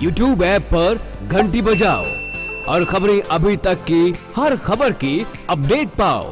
YouTube app पर घंटी बजाओ और खबरें अभी तक की हर खबर की अपडेट पाओ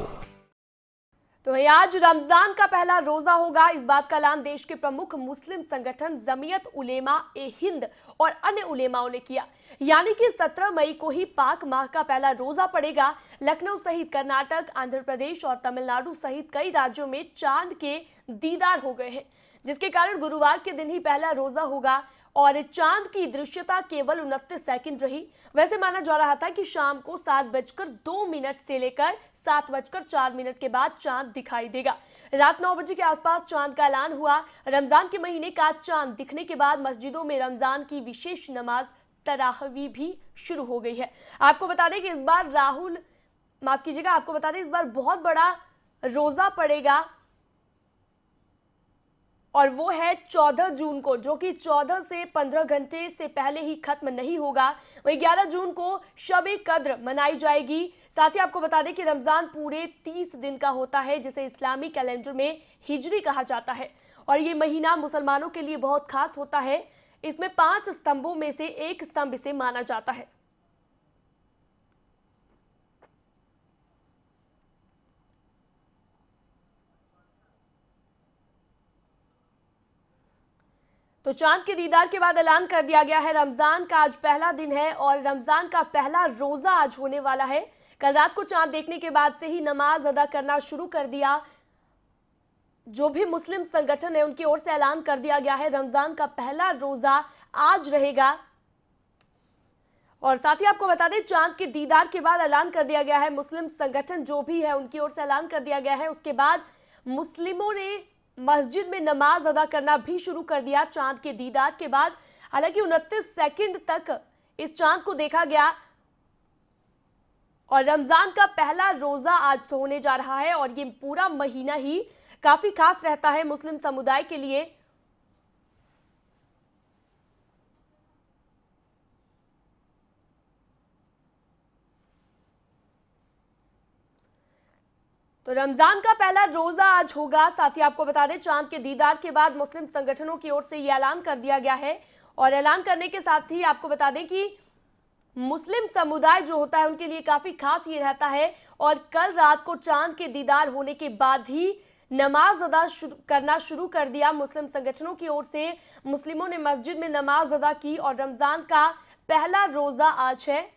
तो आज रमजान का पहला रोजा होगा इस बात का ऐलान देश के प्रमुख मुस्लिम संगठन जमीयत उलेमा ए हिंद और अन्य उलेमाओं ने किया यानी कि 17 मई को ही पाक माह का पहला रोजा पड़ेगा लखनऊ सहित कर्नाटक आंध्र प्रदेश और तमिलनाडु सहित कई राज्यों में चांद के दीदार हो गए हैं जिसके कारण गुरुवार के दिन ही पहला रोजा होगा और चांद की दृश्यता केवल उनतीस सेकंड रही वैसे माना जा रहा था कि शाम को सात बजकर दो मिनट से लेकर सात बजकर चार मिनट के बाद चांद दिखाई देगा रात नौ बजे के आसपास चांद का ऐलान हुआ रमजान के महीने का चांद दिखने के बाद मस्जिदों में रमजान की विशेष नमाज तराहवी भी शुरू हो गई है आपको बता दें कि इस बार राहुल माफ कीजिएगा आपको बता दें इस बार बहुत बड़ा रोजा पड़ेगा और वो है 14 जून को जो कि 14 से 15 घंटे से पहले ही खत्म नहीं होगा वही 11 जून को शब कद्र मनाई जाएगी साथ ही आपको बता दें कि रमज़ान पूरे 30 दिन का होता है जिसे इस्लामी कैलेंडर में हिजरी कहा जाता है और ये महीना मुसलमानों के लिए बहुत खास होता है इसमें पांच स्तंभों में से एक स्तंभ इसे माना जाता है तो चांद के दीदार के बाद ऐलान कर दिया गया है रमजान का आज पहला दिन है और रमजान का पहला रोजा आज होने वाला है कल रात को चांद देखने के बाद से ही नमाज अदा करना शुरू कर दिया जो भी मुस्लिम संगठन है उनकी ओर से ऐलान कर दिया गया है रमजान का पहला रोजा आज रहेगा और साथ ही आपको बता दें चांद के दीदार के बाद ऐलान कर दिया गया है मुस्लिम संगठन जो भी है उनकी ओर से ऐलान कर दिया गया है उसके बाद मुस्लिमों ने मस्जिद में नमाज अदा करना भी शुरू कर दिया चांद के दीदार के बाद हालांकि उनतीस सेकंड तक इस चांद को देखा गया और रमजान का पहला रोजा आज होने जा रहा है और ये पूरा महीना ही काफी खास रहता है मुस्लिम समुदाय के लिए तो रमजान का पहला रोजा आज होगा साथ ही आपको बता दें चांद के दीदार के बाद मुस्लिम संगठनों की ओर से ये ऐलान कर दिया गया है और ऐलान करने के साथ ही आपको बता दें कि मुस्लिम समुदाय जो होता है उनके लिए काफी खास ये रहता है और कल रात को चांद के दीदार होने के बाद ही नमाज अदा शुरू करना शुरू कर दिया मुस्लिम संगठनों की ओर से मुस्लिमों ने मस्जिद में नमाज अदा की और रमज़ान का पहला रोज़ा आज है